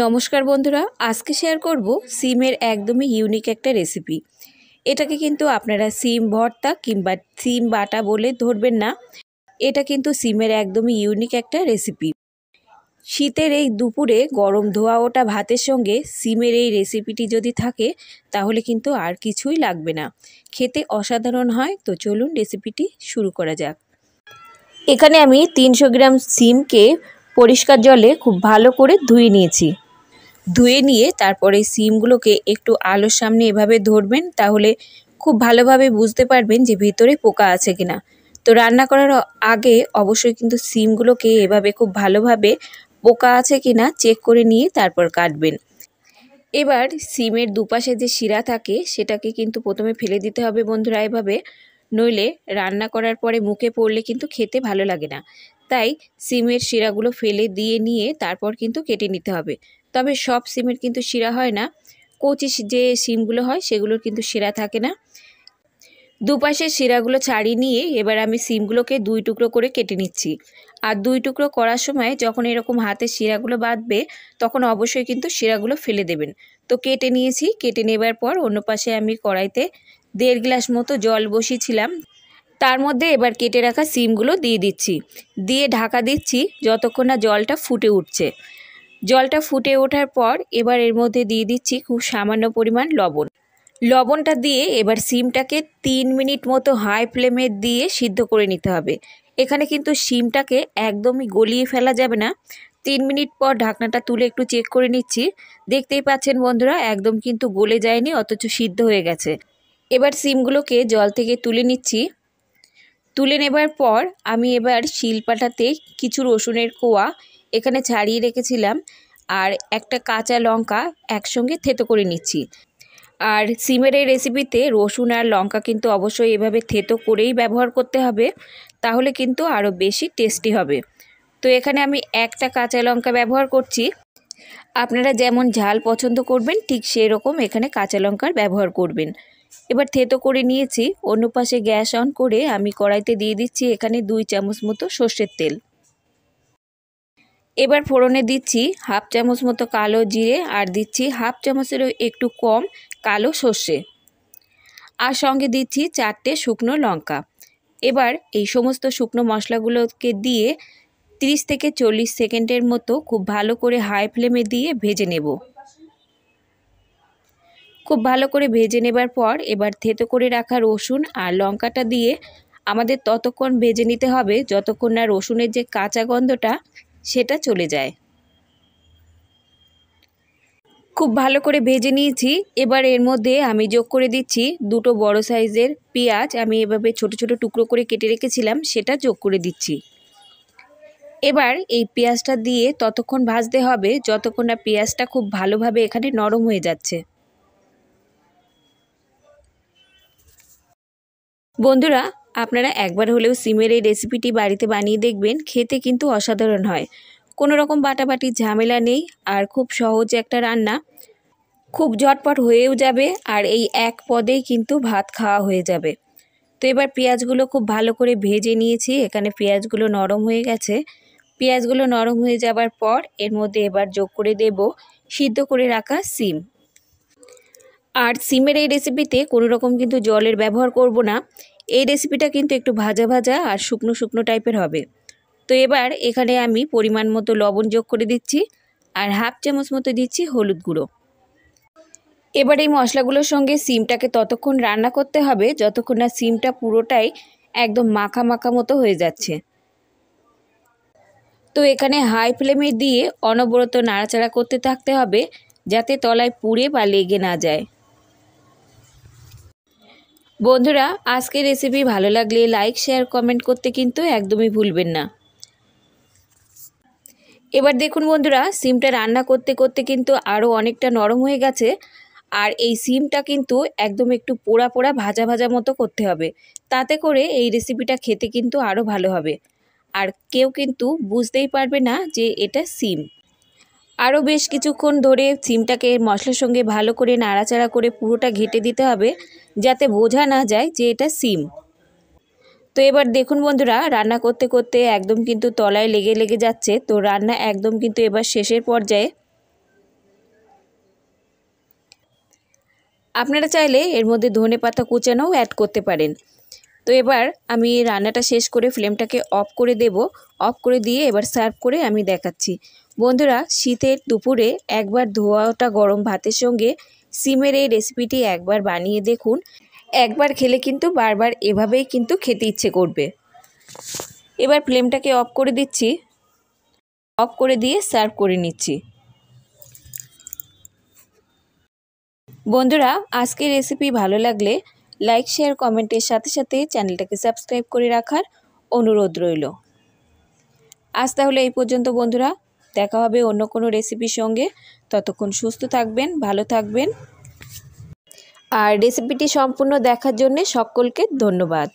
নমস্কার বন্ধুরা আজকে শেয়ার করব সিমের একদমই ইউনিক একটা রেসিপি এটাকে কিন্তু আপনারা সিম ভর্তা কিংবা সিম বাটা বলে ধরবেন না এটা কিন্তু সিমের একদমই ইউনিক একটা রেসিপি শীতের এই দুপুরে গরম ধোয়া ওটা ভাতের সঙ্গে সিমের এই রেসিপিটি যদি থাকে তাহলে কিন্তু আর কিছুই লাগবে না খেতে অসাধারণ হয় তো চলুন রেসিপিটি শুরু করা যাক এখানে আমি তিনশো গ্রাম সিমকে পরিষ্কার জলে খুব ভালো করে ধুয়ে নিয়েছি ধুয়ে নিয়ে তারপরে সিমগুলোকে একটু আলোর সামনে এভাবে ধরবেন তাহলে খুব ভালোভাবে বুঝতে পারবেন যে ভিতরে পোকা আছে কিনা তো রান্না করার আগে অবশ্যই কিন্তু সিমগুলোকে এভাবে খুব ভালোভাবে পোকা আছে কিনা চেক করে নিয়ে তারপর কাটবেন এবার সিমের দুপাশে যে শিরা থাকে সেটাকে কিন্তু প্রথমে ফেলে দিতে হবে বন্ধুরা এভাবে নইলে রান্না করার পরে মুখে পড়লে কিন্তু খেতে ভালো লাগে না তাই সিমের শিরাগুলো ফেলে দিয়ে নিয়ে তারপর কিন্তু কেটে নিতে হবে তবে সব সিমের কিন্তু শিরা হয় না কচি যে সিমগুলো হয় সেগুলোর কিন্তু শিরা থাকে না দুপাশের শিরাগুলো ছাড়িয়ে নিয়ে এবার আমি সিমগুলোকে দুই টুকরো করে কেটে নিচ্ছি আর দুই টুকরো করার সময় যখন এরকম হাতে শিরাগুলো বাঁধবে তখন অবশ্যই কিন্তু শিরাগুলো ফেলে দেবেন তো কেটে নিয়েছি কেটে নেবার পর অন্য পাশে আমি কড়াইতে দেড় গ্লাস মতো জল বসিয়েছিলাম তার মধ্যে এবার কেটে রাখা সিমগুলো দিয়ে দিচ্ছি দিয়ে ঢাকা দিচ্ছি যতক্ষণ না জলটা ফুটে উঠছে জলটা ফুটে ওঠার পর এবার এর মধ্যে দিয়ে দিচ্ছি খুব সামান্য পরিমাণ লবণ লবণটা দিয়ে এবার সিমটাকে তিন মিনিট মতো হাই ফ্লেমে দিয়ে সিদ্ধ করে নিতে হবে এখানে কিন্তু সিমটাকে একদমই গলিয়ে ফেলা যাবে না তিন মিনিট পর ঢাকনাটা তুলে একটু চেক করে নিচ্ছি দেখতেই পাচ্ছেন বন্ধুরা একদম কিন্তু গলে যায়নি অথচ সিদ্ধ হয়ে গেছে এবার সিমগুলোকে জল থেকে তুলে নিচ্ছি তুলে নেবার পর আমি এবার শিলপাটাতে কিছু রসুনের কোয়া এখানে ছাড়িয়ে রেখেছিলাম আর একটা কাঁচা লঙ্কা একসঙ্গে থেতো করে নিচ্ছি আর সিমের এই রেসিপিতে রসুন আর লঙ্কা কিন্তু অবশ্যই এভাবে থেতো করেই ব্যবহার করতে হবে তাহলে কিন্তু আরও বেশি টেস্টি হবে তো এখানে আমি একটা কাঁচা লঙ্কা ব্যবহার করছি আপনারা যেমন ঝাল পছন্দ করবেন ঠিক সেরকম এখানে কাঁচা লঙ্কার ব্যবহার করবেন এবার থেতো করে নিয়েছি অন্য পাশে গ্যাস অন করে আমি কড়াইতে দিয়ে দিচ্ছি এখানে দুই চামচ মতো সর্ষের তেল এবার ফোড়নে দিচ্ছি হাফ চামচ মতো কালো জিরে আর দিচ্ছি হাফ চামচেরও একটু কম কালো সর্ষে আর সঙ্গে দিচ্ছি চারটে শুকনো লঙ্কা এবার এই সমস্ত শুকনো মশলাগুলোকে দিয়ে 30 থেকে চল্লিশ সেকেন্ডের মতো খুব ভালো করে হাই ফ্লেমে দিয়ে ভেজে নেব খুব ভালো করে ভেজে নেবার পর এবার থেতো করে রাখা রসুন আর লঙ্কাটা দিয়ে আমাদের ততক্ষণ ভেজে নিতে হবে যতক্ষণ না রসুনের যে কাঁচা গন্ধটা সেটা চলে যায় খুব ভালো করে ভেজে নিয়েছি এবার এর মধ্যে আমি যোগ করে দিচ্ছি দুটো বড় সাইজের পেঁয়াজ আমি এভাবে ছোট ছোট টুকরো করে কেটে রেখেছিলাম সেটা যোগ করে দিচ্ছি এবার এই পেঁয়াজটা দিয়ে ততক্ষণ ভাজতে হবে যতক্ষণ না পেঁয়াজটা খুব ভালোভাবে এখানে নরম হয়ে যাচ্ছে বন্ধুরা আপনারা একবার হলেও সিমের এই রেসিপিটি বাড়িতে বানিয়ে দেখবেন খেতে কিন্তু অসাধারণ হয় কোনো রকম বাটাবাটি ঝামেলা নেই আর খুব সহজ একটা রান্না খুব ঝটপট হয়েও যাবে আর এই এক পদেই কিন্তু ভাত খাওয়া হয়ে যাবে তো এবার পেঁয়াজগুলো খুব ভালো করে ভেজে নিয়েছি এখানে পেঁয়াজগুলো নরম হয়ে গেছে পেঁয়াজগুলো নরম হয়ে যাবার পর এর মধ্যে এবার যোগ করে দেব সিদ্ধ করে রাখা সিম আর সিমের এই রেসিপিতে কোনো রকম কিন্তু জলের ব্যবহার করব না এই রেসিপিটা কিন্তু একটু ভাজা ভাজা আর শুকনো শুকনো টাইপের হবে তো এবার এখানে আমি পরিমাণ মতো লবণ যোগ করে দিচ্ছি আর হাফ চামচ মতো দিচ্ছি হলুদ গুঁড়ো এবার এই মশলাগুলোর সঙ্গে সিমটাকে ততক্ষণ রান্না করতে হবে যতক্ষণ না সিমটা পুরোটাই একদম মাখা মাখা মতো হয়ে যাচ্ছে তো এখানে হাই ফ্লেমে দিয়ে অনবরত নাড়াচাড়া করতে থাকতে হবে যাতে তলায় পুড়ে বা লেগে না যায় বন্ধুরা আজকে রেসিপি ভালো লাগলে লাইক শেয়ার কমেন্ট করতে কিন্তু একদমই ভুলবেন না এবার দেখুন বন্ধুরা সিমটা রান্না করতে করতে কিন্তু আরও অনেকটা নরম হয়ে গেছে আর এই সিমটা কিন্তু একদম একটু পোড়া পোড়া ভাজা ভাজা মতো করতে হবে তাতে করে এই রেসিপিটা খেতে কিন্তু আরও ভালো হবে আর কেউ কিন্তু বুঝতেই পারবে না যে এটা সিম আরও বেশ কিছুক্ষণ ধরে সিমটাকে মশলার সঙ্গে ভালো করে নাড়াচাড়া করে পুরোটা ঘেটে দিতে হবে যাতে বোঝা না যায় যে এটা সিম তো এবার দেখুন বন্ধুরা রান্না করতে করতে একদম কিন্তু তলায় লেগে লেগে যাচ্ছে তো রান্না একদম কিন্তু এবার শেষের পর্যায়ে আপনারা চাইলে এর মধ্যে ধনে পাতা কুচানোও অ্যাড করতে পারেন তো এবার আমি রান্নাটা শেষ করে ফ্লেমটাকে অফ করে দেব অফ করে দিয়ে এবার সার্ভ করে আমি দেখাচ্ছি বন্ধুরা শীতের দুপুরে একবার ধোয়া ওটা গরম ভাতের সঙ্গে সিমের এই রেসিপিটি একবার বানিয়ে দেখুন একবার খেলে কিন্তু বারবার এভাবেই কিন্তু খেতে ইচ্ছে করবে এবার ফ্লেমটাকে অফ করে দিচ্ছি অফ করে দিয়ে সার্ভ করে নিচ্ছি বন্ধুরা আজকের রেসিপি ভালো লাগলে লাইক শেয়ার কমেন্টের সাথে সাথে চ্যানেলটাকে সাবস্ক্রাইব করে রাখার অনুরোধ রইল আজ তাহলে এই পর্যন্ত বন্ধুরা দেখা হবে অন্য কোনো রেসিপির সঙ্গে ততক্ষণ সুস্থ থাকবেন ভালো থাকবেন আর রেসিপিটি সম্পূর্ণ দেখার জন্যে সকলকে ধন্যবাদ